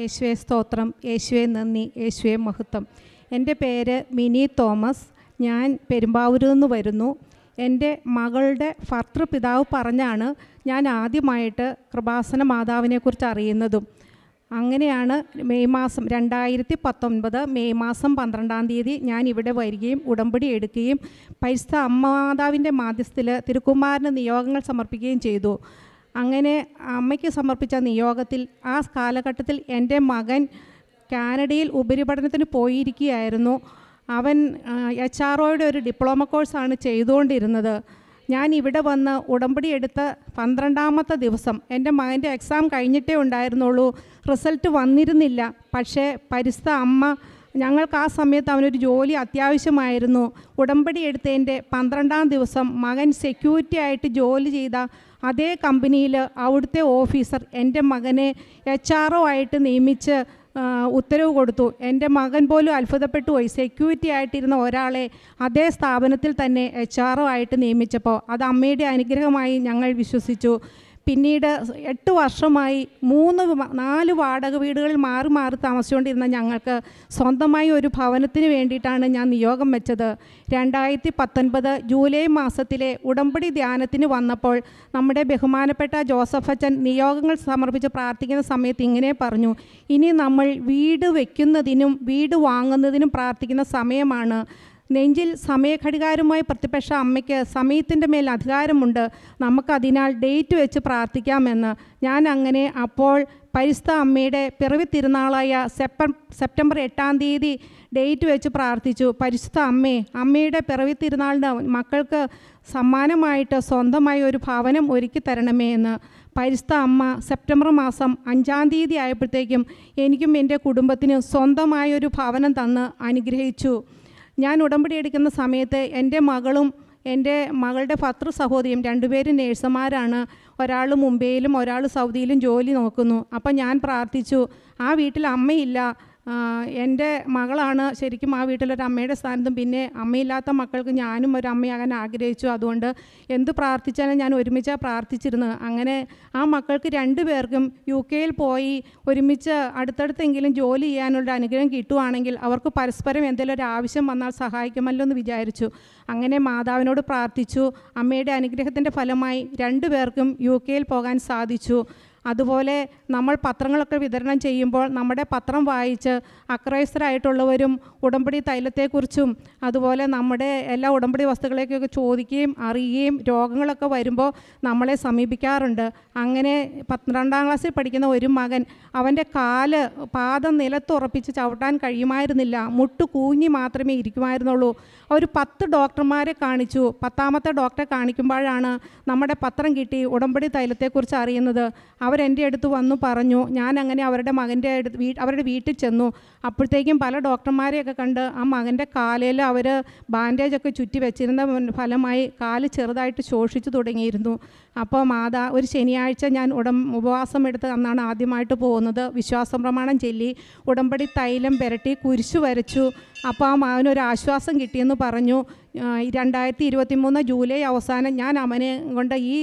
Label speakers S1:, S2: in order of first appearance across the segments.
S1: യേശുവെ സ്തോത്രം യേശുവെ നന്ദി യേശുവെ മഹത്വം എൻ്റെ പേര് മിനി തോമസ് ഞാൻ പെരുമ്പാവൂരിൽ നിന്ന് വരുന്നു എൻ്റെ മകളുടെ ഭർത്തൃപിതാവ് പറഞ്ഞാണ് ഞാൻ ആദ്യമായിട്ട് കൃപാസന മാതാവിനെക്കുറിച്ച് അറിയുന്നതും അങ്ങനെയാണ് മെയ് മാസം രണ്ടായിരത്തി പത്തൊൻപത് മെയ് മാസം പന്ത്രണ്ടാം തീയതി ഞാൻ ഇവിടെ വരികയും ഉടമ്പടി എടുക്കുകയും പരിസ്ഥ അമ്മ മാതാവിൻ്റെ മാധ്യസ്ഥത്തിൽ തിരുക്കുമാരന് നിയോഗങ്ങൾ സമർപ്പിക്കുകയും ചെയ്തു അങ്ങനെ അമ്മയ്ക്ക് സമർപ്പിച്ച നിയോഗത്തിൽ ആ കാലഘട്ടത്തിൽ എൻ്റെ മകൻ കാനഡയിൽ ഉപരിപഠനത്തിന് പോയിരിക്കുകയായിരുന്നു അവൻ എച്ച് ആർ ഒയുടെ ഒരു ഡിപ്ലോമ കോഴ്സാണ് ചെയ്തുകൊണ്ടിരുന്നത് ഞാൻ ഇവിടെ വന്ന് ഉടമ്പടി എടുത്ത പന്ത്രണ്ടാമത്തെ ദിവസം എൻ്റെ മകൻ്റെ എക്സാം കഴിഞ്ഞിട്ടേ ഉണ്ടായിരുന്നുള്ളൂ റിസൾട്ട് വന്നിരുന്നില്ല പക്ഷേ പരിസ്ഥ അമ്മ ഞങ്ങൾക്ക് ആ സമയത്ത് അവനൊരു ജോലി അത്യാവശ്യമായിരുന്നു ഉടമ്പടി എടുത്തതിൻ്റെ പന്ത്രണ്ടാം ദിവസം മകൻ സെക്യൂരിറ്റി ആയിട്ട് ജോലി ചെയ്ത അതേ കമ്പനിയിൽ അവിടുത്തെ ഓഫീസർ എൻ്റെ മകനെ എച്ച് ആർ ഒ ആയിട്ട് നിയമിച്ച് ഉത്തരവ് കൊടുത്തു എൻ്റെ മകൻ പോലും അത്ഭുതപ്പെട്ടു പോയി സെക്യൂരിറ്റി ആയിട്ടിരുന്ന ഒരാളെ അതേ സ്ഥാപനത്തിൽ തന്നെ എച്ച് ആർ ഒ ആയിട്ട് നിയമിച്ചപ്പോൾ അത് അമ്മയുടെ അനുഗ്രഹമായി ഞങ്ങൾ വിശ്വസിച്ചു പിന്നീട് എട്ട് വർഷമായി മൂന്ന് നാല് വാടക വീടുകളിൽ മാറി മാറി താമസിച്ചുകൊണ്ടിരുന്ന ഞങ്ങൾക്ക് സ്വന്തമായി ഒരു ഭവനത്തിന് വേണ്ടിയിട്ടാണ് ഞാൻ നിയോഗം വെച്ചത് രണ്ടായിരത്തി പത്തൊൻപത് ജൂലൈ മാസത്തിലെ ഉടമ്പടി ധ്യാനത്തിന് വന്നപ്പോൾ നമ്മുടെ ബഹുമാനപ്പെട്ട ജോസഫ് അച്ഛൻ നിയോഗങ്ങൾ സമർപ്പിച്ച് പ്രാർത്ഥിക്കുന്ന സമയത്ത് ഇങ്ങനെ പറഞ്ഞു ഇനി നമ്മൾ വീട് വയ്ക്കുന്നതിനും വീട് വാങ്ങുന്നതിനും പ്രാർത്ഥിക്കുന്ന സമയമാണ് നെഞ്ചിൽ സമയഘടികാരുമായി പ്രതിപക്ഷ അമ്മയ്ക്ക് സമയത്തിൻ്റെ മേൽ അധികാരമുണ്ട് നമുക്കതിനാൽ ഡേറ്റ് വെച്ച് പ്രാർത്ഥിക്കാമെന്ന് ഞാൻ അങ്ങനെ അപ്പോൾ പരിസ്ഥ അമ്മയുടെ പിറവി തിരുനാളായ സെപ്റ്റം സെപ്റ്റംബർ എട്ടാം തീയതി ഡേറ്റ് വെച്ച് പ്രാർത്ഥിച്ചു പരിശുദ്ധ അമ്മേ അമ്മയുടെ പിറവി തിരുനാളിന് മക്കൾക്ക് സമ്മാനമായിട്ട് സ്വന്തമായി ഒരു ഭവനം ഒരുക്കി തരണമേ എന്ന് പരിസ്ഥ അമ്മ സെപ്റ്റംബർ മാസം അഞ്ചാം തീയതി ആയപ്പോഴത്തേക്കും എനിക്കും എൻ്റെ കുടുംബത്തിനും സ്വന്തമായൊരു ഭവനം തന്ന് അനുഗ്രഹിച്ചു ഞാൻ ഉടമ്പടി എടുക്കുന്ന സമയത്ത് എൻ്റെ മകളും എൻ്റെ മകളുടെ ഭർത്തൃ സഹോദരിയും രണ്ടുപേരും നേഴ്സുമാരാണ് ഒരാൾ മുംബൈയിലും ഒരാൾ സൗദിയിലും ജോലി നോക്കുന്നു അപ്പം ഞാൻ പ്രാർത്ഥിച്ചു ആ വീട്ടിൽ അമ്മയില്ല എൻ്റെ മകളാണ് ശരിക്കും ആ വീട്ടിലൊരു അമ്മയുടെ സ്ഥാനത്തും പിന്നെ അമ്മയില്ലാത്ത മക്കൾക്ക് ഞാനും ഒരു അമ്മയാകാൻ ആഗ്രഹിച്ചു അതുകൊണ്ട് എന്ത് പ്രാർത്ഥിച്ചാലും ഞാൻ ഒരുമിച്ചാണ് പ്രാർത്ഥിച്ചിരുന്നത് അങ്ങനെ ആ മക്കൾക്ക് രണ്ടു പേർക്കും യു കെയിൽ പോയി ഒരുമിച്ച് അടുത്തടുത്തെങ്കിലും ജോലി ചെയ്യാനുള്ള അനുഗ്രഹം കിട്ടുവാണെങ്കിൽ അവർക്ക് പരസ്പരം എന്തെങ്കിലും ഒരു ആവശ്യം വന്നാൽ സഹായിക്കുമല്ലോ എന്ന് വിചാരിച്ചു അങ്ങനെ മാതാവിനോട് പ്രാർത്ഥിച്ചു അമ്മയുടെ അനുഗ്രഹത്തിൻ്റെ ഫലമായി രണ്ടു പേർക്കും യു കെയിൽ പോകാൻ സാധിച്ചു അതുപോലെ നമ്മൾ പത്രങ്ങളൊക്കെ വിതരണം ചെയ്യുമ്പോൾ നമ്മുടെ പത്രം വായിച്ച് അക്രൈസ്തരായിട്ടുള്ളവരും ഉടമ്പടി തൈലത്തെക്കുറിച്ചും അതുപോലെ നമ്മുടെ എല്ലാ ഉടമ്പടി വസ്തുക്കളെയൊക്കെ ചോദിക്കുകയും അറിയുകയും രോഗങ്ങളൊക്കെ വരുമ്പോൾ നമ്മളെ സമീപിക്കാറുണ്ട് അങ്ങനെ പന്ത്രണ്ടാം ക്ലാസ്സിൽ പഠിക്കുന്ന ഒരു മകൻ അവൻ്റെ കാല് പാദം നിലത്തുറപ്പിച്ച് ചവിട്ടാൻ കഴിയുമായിരുന്നില്ല മുട്ട് കൂഞ്ഞി മാത്രമേ ഇരിക്കുമായിരുന്നുള്ളൂ അവർ പത്ത് ഡോക്ടർമാരെ കാണിച്ചു പത്താമത്തെ ഡോക്ടറെ കാണിക്കുമ്പോഴാണ് നമ്മുടെ പത്രം കിട്ടി ഉടമ്പടി തൈലത്തെക്കുറിച്ച് അറിയുന്നത് അവർ അവരെൻ്റെ അടുത്ത് വന്നു പറഞ്ഞു ഞാൻ അങ്ങനെ അവരുടെ മകൻ്റെ അടുത്ത് വീ അവരുടെ വീട്ടിൽ ചെന്നു അപ്പോഴത്തേക്കും പല ഡോക്ടർമാരെയൊക്കെ കണ്ട് ആ മകൻ്റെ കാലയിൽ അവർ ബാൻഡേജൊക്കെ ചുറ്റി വെച്ചിരുന്ന ഫലമായി കാല് ചെറുതായിട്ട് ശോഷിച്ചു തുടങ്ങിയിരുന്നു അപ്പോൾ മാതാ ഒരു ശനിയാഴ്ച ഞാൻ ഉടം ഉപവാസം എടുത്ത് അന്നാണ് ആദ്യമായിട്ട് പോകുന്നത് വിശ്വാസ പ്രമാണം ചൊല്ലി ഉടമ്പടി തൈലം പുരട്ടി കുരിശു വരച്ചു അപ്പോൾ ആ മാവിനൊരു ആശ്വാസം കിട്ടിയെന്ന് പറഞ്ഞു രണ്ടായിരത്തി ഇരുപത്തി മൂന്ന് ജൂലൈ അവസാനം ഞാൻ അവനെ കൊണ്ട് ഈ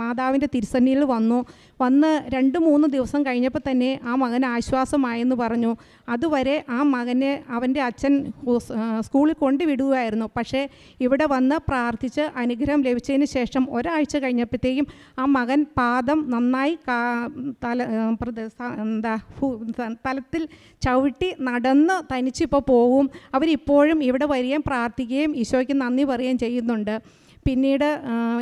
S1: മാതാവിൻ്റെ തിരുസന്നിയിൽ വന്നു വന്ന് രണ്ട് മൂന്ന് ദിവസം കഴിഞ്ഞപ്പോൾ തന്നെ ആ മകൻ ആശ്വാസമായെന്ന് പറഞ്ഞു അതുവരെ ആ മകനെ അവൻ്റെ അച്ഛൻ സ്കൂളിൽ കൊണ്ടുവിടുകയായിരുന്നു പക്ഷേ ഇവിടെ വന്ന് പ്രാർത്ഥിച്ച് അനുഗ്രഹം ലഭിച്ചതിന് ശേഷം ഒരാഴ്ച കഴിഞ്ഞപ്പോൾ കഴിഞ്ഞപ്പോഴത്തേക്കും ആ മകൻ പാദം നന്നായി തല എന്താ തലത്തിൽ ചവിട്ടി നടന്ന് തനിച്ചിപ്പോൾ പോവും അവരിപ്പോഴും ഇവിടെ വരികയും പ്രാർത്ഥിക്കുകയും ഈശോയ്ക്ക് നന്ദി പറയുകയും ചെയ്യുന്നുണ്ട് പിന്നീട്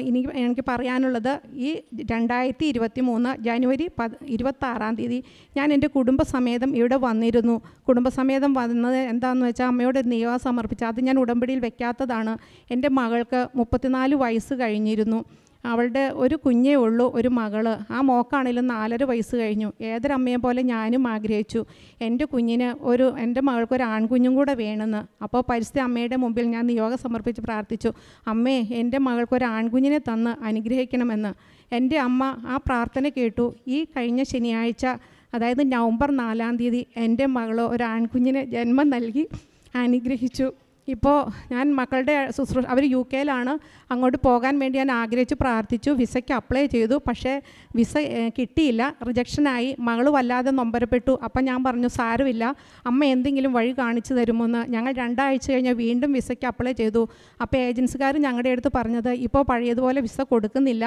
S1: എനിക്ക് എനിക്ക് പറയാനുള്ളത് ഈ രണ്ടായിരത്തി ഇരുപത്തി മൂന്ന് ജനുവരി പ ഇരുപത്താറാം തീയതി ഞാൻ എൻ്റെ കുടുംബസമേതം ഇവിടെ വന്നിരുന്നു കുടുംബസമേതം വന്നത് എന്താണെന്ന് വെച്ചാൽ അമ്മയോട് നിയമം സമർപ്പിച്ച അത് ഞാൻ ഉടമ്പടിയിൽ വെക്കാത്തതാണ് എൻ്റെ മകൾക്ക് മുപ്പത്തിനാല് വയസ്സ് കഴിഞ്ഞിരുന്നു അവളുടെ ഒരു കുഞ്ഞേ ഉള്ളൂ ഒരു മകള് ആ മോക്കാണെങ്കിലും നാലര വയസ്സ് കഴിഞ്ഞു ഏതൊരമ്മയെ പോലെ ഞാനും ആഗ്രഹിച്ചു എൻ്റെ കുഞ്ഞിന് ഒരു എൻ്റെ മകൾക്ക് ഒരു ആൺകുഞ്ഞും കൂടെ വേണമെന്ന് അപ്പോൾ പരിസ്ഥിതി അമ്മയുടെ മുമ്പിൽ ഞാൻ നിയോഗം സമർപ്പിച്ച് പ്രാർത്ഥിച്ചു അമ്മേ എൻ്റെ മകൾക്ക് ഒരു ആൺകുഞ്ഞിനെ തന്ന് അനുഗ്രഹിക്കണമെന്ന് എൻ്റെ അമ്മ ആ പ്രാർത്ഥന കേട്ടു ഈ കഴിഞ്ഞ ശനിയാഴ്ച അതായത് നവംബർ നാലാം തീയതി എൻ്റെ മകൾ ഒരു ആൺകുഞ്ഞിന് ജന്മം നൽകി അനുഗ്രഹിച്ചു ഇപ്പോൾ ഞാൻ മക്കളുടെ ശുശ്രൂഷ അവർ യു കെയിലാണ് അങ്ങോട്ട് പോകാൻ വേണ്ടി ഞാൻ ആഗ്രഹിച്ചു പ്രാർത്ഥിച്ചു വിസയ്ക്ക് അപ്ലൈ ചെയ്തു പക്ഷേ വിസ കിട്ടിയില്ല റിജക്ഷനായി മകൾ വല്ലാതെ നൊമ്പരപ്പെട്ടു അപ്പം ഞാൻ പറഞ്ഞു സാരമില്ല അമ്മ എന്തെങ്കിലും വഴി കാണിച്ചു തരുമെന്ന് ഞങ്ങൾ രണ്ടാഴ്ച കഴിഞ്ഞാൽ വീണ്ടും വിസയ്ക്ക് അപ്ലൈ ചെയ്തു അപ്പോൾ ഏജൻസിക്കാർ ഞങ്ങളുടെ അടുത്ത് പറഞ്ഞത് ഇപ്പോൾ പഴയതുപോലെ വിസ കൊടുക്കുന്നില്ല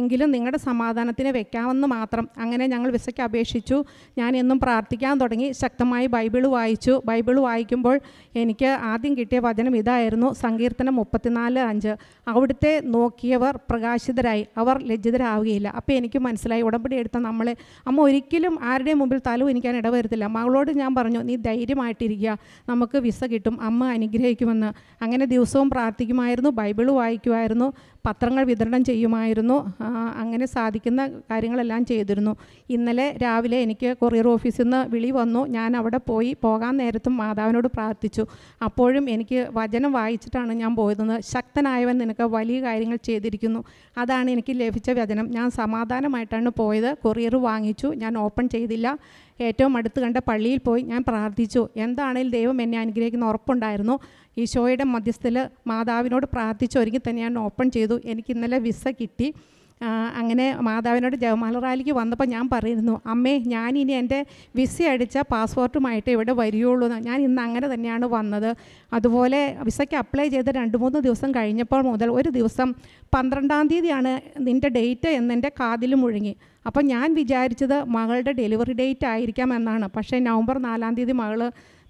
S1: എങ്കിലും നിങ്ങളുടെ സമാധാനത്തിന് വെക്കാമെന്ന് മാത്രം അങ്ങനെ ഞങ്ങൾ വിസയ്ക്ക് അപേക്ഷിച്ചു ഞാൻ എന്നും പ്രാർത്ഥിക്കാൻ തുടങ്ങി ശക്തമായി ബൈബിൾ വായിച്ചു ബൈബിൾ വായിക്കുമ്പോൾ എനിക്ക് ആദ്യം കിട്ടിയ കിട്ടിയ വചനം ഇതായിരുന്നു സങ്കീർത്തനം മുപ്പത്തിനാല് അഞ്ച് അവിടുത്തെ നോക്കിയവർ പ്രകാശിതരായി അവർ ലജ്ജിതരാവുകയില്ല അപ്പോൾ എനിക്ക് മനസ്സിലായി ഉടമ്പടി എടുത്ത നമ്മളെ അമ്മ ഒരിക്കലും ആരുടെയും മുമ്പിൽ തല എനിക്കാൻ ഇടവരുത്തില്ല മകളോട് ഞാൻ പറഞ്ഞു നീ ധൈര്യമായിട്ടിരിക്കുക നമുക്ക് വിസ കിട്ടും അമ്മ അനുഗ്രഹിക്കുമെന്ന് അങ്ങനെ ദിവസവും പ്രാർത്ഥിക്കുമായിരുന്നു ബൈബിൾ വായിക്കുമായിരുന്നു പത്രങ്ങൾ വിതരണം ചെയ്യുമായിരുന്നു അങ്ങനെ സാധിക്കുന്ന കാര്യങ്ങളെല്ലാം ചെയ്തിരുന്നു ഇന്നലെ രാവിലെ എനിക്ക് കൊറിയർ ഓഫീസിൽ നിന്ന് വിളി വന്നു ഞാൻ അവിടെ പോയി പോകാൻ നേരത്തും മാതാവിനോട് പ്രാർത്ഥിച്ചു അപ്പോഴും എനിക്ക് വചനം വായിച്ചിട്ടാണ് ഞാൻ പോയതെന്ന് ശക്തനായവൻ നിനക്ക് വലിയ കാര്യങ്ങൾ ചെയ്തിരിക്കുന്നു അതാണ് എനിക്ക് ലഭിച്ച വചനം ഞാൻ സമാധാനമായിട്ടാണ് പോയത് കൊറിയർ വാങ്ങിച്ചു ഞാൻ ഓപ്പൺ ചെയ്തില്ല ഏറ്റവും അടുത്ത് കണ്ട പള്ളിയിൽ പോയി ഞാൻ പ്രാർത്ഥിച്ചു എന്താണേലും ദൈവം എന്നെ അനുഗ്രഹിക്കുന്ന ഉറപ്പുണ്ടായിരുന്നു ഈശോയുടെ മധ്യസ്ഥത്തിൽ മാതാവിനോട് ഒരുങ്ങി തന്നെ ഞാൻ ഓപ്പൺ ചെയ്തു എനിക്ക് ഇന്നലെ വിസ കിട്ടി അങ്ങനെ മാതാവിനോട് ജവമാല റാലിക്ക് വന്നപ്പോൾ ഞാൻ പറയുന്നു അമ്മേ ഞാനിനി എൻ്റെ വിസ അടിച്ച പാസ്പോർട്ടുമായിട്ട് ഇവിടെ വരികയുള്ളൂ ഞാൻ ഇന്ന് അങ്ങനെ തന്നെയാണ് വന്നത് അതുപോലെ വിസയ്ക്ക് അപ്ലൈ ചെയ്ത് രണ്ട് മൂന്ന് ദിവസം കഴിഞ്ഞപ്പോൾ മുതൽ ഒരു ദിവസം പന്ത്രണ്ടാം തീയതിയാണ് നിൻ്റെ ഡേറ്റ് എന്നെൻ്റെ കാതിൽ മുഴുങ്ങി അപ്പം ഞാൻ വിചാരിച്ചത് മകളുടെ ഡെലിവറി ഡേറ്റ് ആയിരിക്കാം എന്നാണ് പക്ഷേ നവംബർ നാലാം തീയതി മകൾ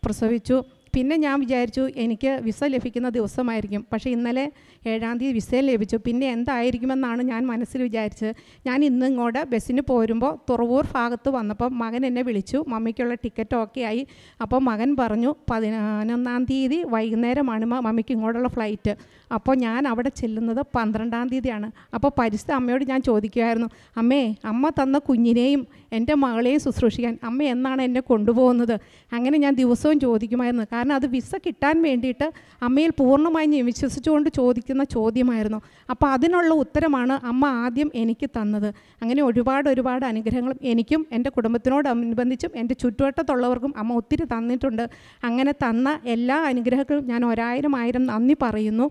S1: പ്രസവിച്ചു പിന്നെ ഞാൻ വിചാരിച്ചു എനിക്ക് വിസ ലഭിക്കുന്ന ദിവസമായിരിക്കും പക്ഷേ ഇന്നലെ ഏഴാം തീയതി വിസ ലഭിച്ചു പിന്നെ എന്തായിരിക്കുമെന്നാണ് ഞാൻ മനസ്സിൽ വിചാരിച്ചത് ഞാൻ ഇന്ന് ഇങ്ങോട്ട് ബസ്സിന് പോരുമ്പോൾ തുറവൂർ ഭാഗത്ത് വന്നപ്പോൾ മകൻ എന്നെ വിളിച്ചു മമ്മിക്കുള്ള ടിക്കറ്റ് ഓക്കെ ആയി അപ്പോൾ മകൻ പറഞ്ഞു പതിനൊന്നാം തീയതി വൈകുന്നേരമാണ് മമ്മിക്ക് ഇങ്ങോട്ടുള്ള ഫ്ലൈറ്റ് അപ്പോൾ ഞാൻ അവിടെ ചെല്ലുന്നത് പന്ത്രണ്ടാം തീയതിയാണ് അപ്പോൾ പരിസ്ഥിതി അമ്മയോട് ഞാൻ ചോദിക്കുമായിരുന്നു അമ്മേ അമ്മ തന്ന കുഞ്ഞിനെയും എൻ്റെ മകളെയും ശുശ്രൂഷിക്കാൻ അമ്മ എന്നാണ് എന്നെ കൊണ്ടുപോകുന്നത് അങ്ങനെ ഞാൻ ദിവസവും ചോദിക്കുമായിരുന്നു കാരണം അത് വിസ കിട്ടാൻ വേണ്ടിയിട്ട് അമ്മയിൽ പൂർണ്ണമായും ഞാൻ വിശ്വസിച്ചുകൊണ്ട് ചോദിക്കുന്ന ചോദ്യമായിരുന്നു അപ്പോൾ അതിനുള്ള ഉത്തരമാണ് അമ്മ ആദ്യം എനിക്ക് തന്നത് അങ്ങനെ ഒരുപാട് ഒരുപാട് അനുഗ്രഹങ്ങളും എനിക്കും എൻ്റെ കുടുംബത്തിനോടനുബന്ധിച്ചും എൻ്റെ ചുറ്റുവട്ടത്തുള്ളവർക്കും അമ്മ ഒത്തിരി തന്നിട്ടുണ്ട് അങ്ങനെ തന്ന എല്ലാ അനുഗ്രഹങ്ങളും ഞാൻ ഒരായിരം ആയിരം നന്ദി പറയുന്നു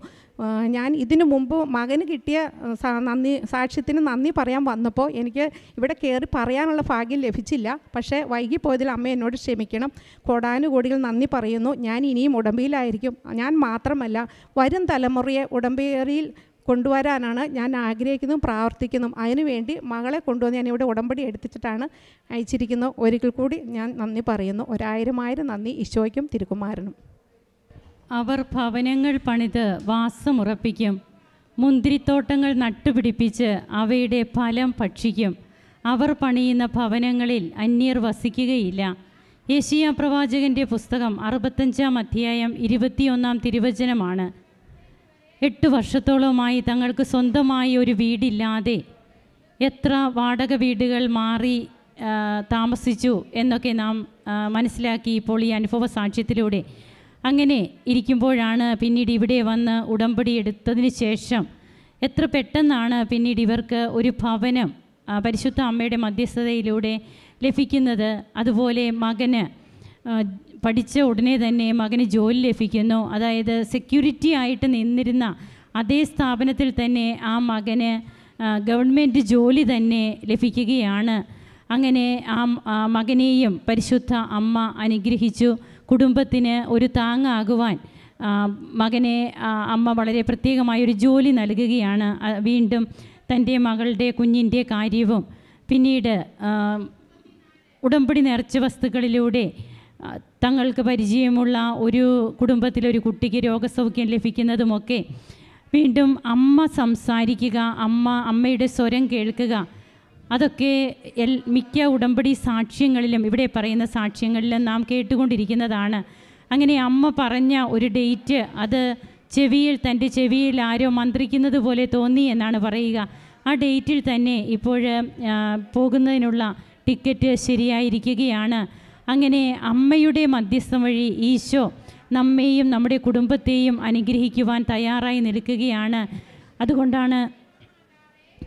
S1: ഞാൻ ഇതിനു മുമ്പ് മകന് കിട്ടിയ നന്ദി സാക്ഷ്യത്തിന് നന്ദി പറയാൻ വന്നപ്പോൾ എനിക്ക് ഇവിടെ കയറി പറയാനുള്ള ഭാഗ്യം ലഭിച്ചില്ല പക്ഷേ വൈകിപ്പോയതിൽ അമ്മ എന്നോട് ക്ഷമിക്കണം കോടാനുകോടികൾ നന്ദി പറയുന്നു ഞാൻ ഇനിയും ഉടമ്പയിലായിരിക്കും ഞാൻ മാത്രമല്ല വരും തലമുറയെ ഉടമ്പേറിയിൽ കൊണ്ടുവരാനാണ് ഞാൻ ആഗ്രഹിക്കുന്നതും പ്രാർത്ഥിക്കുന്നതും അതിനുവേണ്ടി മകളെ കൊണ്ടുവന്ന് ഞാൻ ഇവിടെ ഉടമ്പടി എടുത്തിട്ടാണ് അയച്ചിരിക്കുന്നത് ഒരിക്കൽ കൂടി ഞാൻ നന്ദി പറയുന്നു ഒരായിരമായിരം ആയിരം നന്ദി ഈശോയ്ക്കും തിരുക്കുമാരനും
S2: അവർ ഭവനങ്ങൾ പണിത് വാസമുറപ്പിക്കും മുന്തിരിത്തോട്ടങ്ങൾ നട്ടുപിടിപ്പിച്ച് അവയുടെ ഫലം ഭക്ഷിക്കും അവർ പണിയുന്ന ഭവനങ്ങളിൽ അന്യർ വസിക്കുകയില്ല യേശിയ പ്രവാചകൻ്റെ പുസ്തകം അറുപത്തഞ്ചാം അധ്യായം ഇരുപത്തിയൊന്നാം തിരുവചനമാണ് എട്ട് വർഷത്തോളമായി തങ്ങൾക്ക് സ്വന്തമായി ഒരു വീടില്ലാതെ എത്ര വാടക വീടുകൾ മാറി താമസിച്ചു എന്നൊക്കെ നാം മനസ്സിലാക്കി ഇപ്പോൾ ഈ അനുഭവ സാക്ഷ്യത്തിലൂടെ അങ്ങനെ ഇരിക്കുമ്പോഴാണ് പിന്നീട് ഇവിടെ വന്ന് ഉടമ്പടി എടുത്തതിന് ശേഷം എത്ര പെട്ടെന്നാണ് പിന്നീട് ഇവർക്ക് ഒരു ഭവനം പരിശുദ്ധ അമ്മയുടെ മധ്യസ്ഥതയിലൂടെ ലഭിക്കുന്നത് അതുപോലെ മകന് പഠിച്ച ഉടനെ തന്നെ മകന് ജോലി ലഭിക്കുന്നു അതായത് സെക്യൂരിറ്റി ആയിട്ട് നിന്നിരുന്ന അതേ സ്ഥാപനത്തിൽ തന്നെ ആ മകന് ഗവൺമെൻറ് ജോലി തന്നെ ലഭിക്കുകയാണ് അങ്ങനെ ആ മകനെയും പരിശുദ്ധ അമ്മ അനുഗ്രഹിച്ചു കുടുംബത്തിന് ഒരു താങ്ങാകുവാൻ മകനെ അമ്മ വളരെ പ്രത്യേകമായൊരു ജോലി നൽകുകയാണ് വീണ്ടും തൻ്റെ മകളുടെ കുഞ്ഞിൻ്റെ കാര്യവും പിന്നീട് ഉടമ്പടി നേർച്ച വസ്തുക്കളിലൂടെ തങ്ങൾക്ക് പരിചയമുള്ള ഒരു കുടുംബത്തിലെ ഒരു കുട്ടിക്ക് രോഗസൗഖ്യം ലഭിക്കുന്നതുമൊക്കെ വീണ്ടും അമ്മ സംസാരിക്കുക അമ്മ അമ്മയുടെ സ്വരം കേൾക്കുക അതൊക്കെ എൽ മിക്ക ഉടമ്പടി സാക്ഷ്യങ്ങളിലും ഇവിടെ പറയുന്ന സാക്ഷ്യങ്ങളിലും നാം കേട്ടുകൊണ്ടിരിക്കുന്നതാണ് അങ്ങനെ അമ്മ പറഞ്ഞ ഒരു ഡേറ്റ് അത് ചെവിയിൽ തൻ്റെ ചെവിയിൽ ആരോ മന്ത്രിക്കുന്നത് പോലെ തോന്നി എന്നാണ് പറയുക ആ ഡേറ്റിൽ തന്നെ ഇപ്പോൾ പോകുന്നതിനുള്ള ടിക്കറ്റ് ശരിയായിരിക്കുകയാണ് അങ്ങനെ അമ്മയുടെ മധ്യസ്ഥം വഴി ഈശോ നമ്മെയും നമ്മുടെ കുടുംബത്തെയും അനുഗ്രഹിക്കുവാൻ തയ്യാറായി നിൽക്കുകയാണ് അതുകൊണ്ടാണ്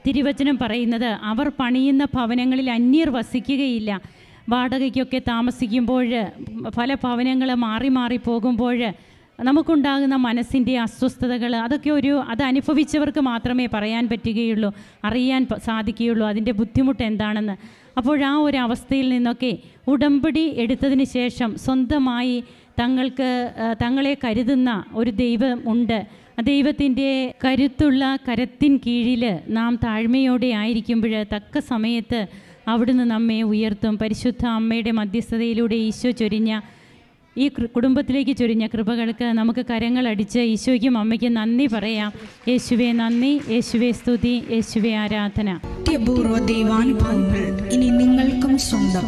S2: തിരുവചനം പറയുന്നത് അവർ പണിയുന്ന ഭവനങ്ങളിൽ അന്യർ വസിക്കുകയില്ല വാടകയ്ക്കൊക്കെ താമസിക്കുമ്പോൾ പല ഭവനങ്ങൾ മാറി മാറി പോകുമ്പോൾ നമുക്കുണ്ടാകുന്ന മനസ്സിൻ്റെ അസ്വസ്ഥതകൾ അതൊക്കെ ഒരു അത് അനുഭവിച്ചവർക്ക് മാത്രമേ പറയാൻ പറ്റുകയുള്ളൂ അറിയാൻ സാധിക്കുകയുള്ളൂ അതിൻ്റെ ബുദ്ധിമുട്ട് എന്താണെന്ന് അപ്പോൾ ആ ഒരു അവസ്ഥയിൽ നിന്നൊക്കെ ഉടമ്പടി എടുത്തതിന് ശേഷം സ്വന്തമായി തങ്ങൾക്ക് തങ്ങളെ കരുതുന്ന ഒരു ദൈവം ഉണ്ട് ദൈവത്തിൻ്റെ കരുത്തുള്ള കരത്തിൻ കീഴിൽ നാം താഴ്മയോടെ ആയിരിക്കുമ്പോൾ തക്ക സമയത്ത് അവിടുന്ന് നമ്മെ ഉയർത്തും പരിശുദ്ധ അമ്മയുടെ മധ്യസ്ഥതയിലൂടെ ഈശോ ചൊരിഞ്ഞ ഈ കുടുംബത്തിലേക്ക് ചൊരിഞ്ഞ കൃപകൾക്ക് നമുക്ക് കരങ്ങളടിച്ച് ഈശോയ്ക്കും അമ്മയ്ക്കും നന്ദി പറയാം യേശുവെ നന്ദി യേശുവെ സ്തുതി യേശുവെ ആരാധന ദൈവാനുഭവങ്ങൾ ഇനി നിങ്ങൾക്കും സ്വന്തം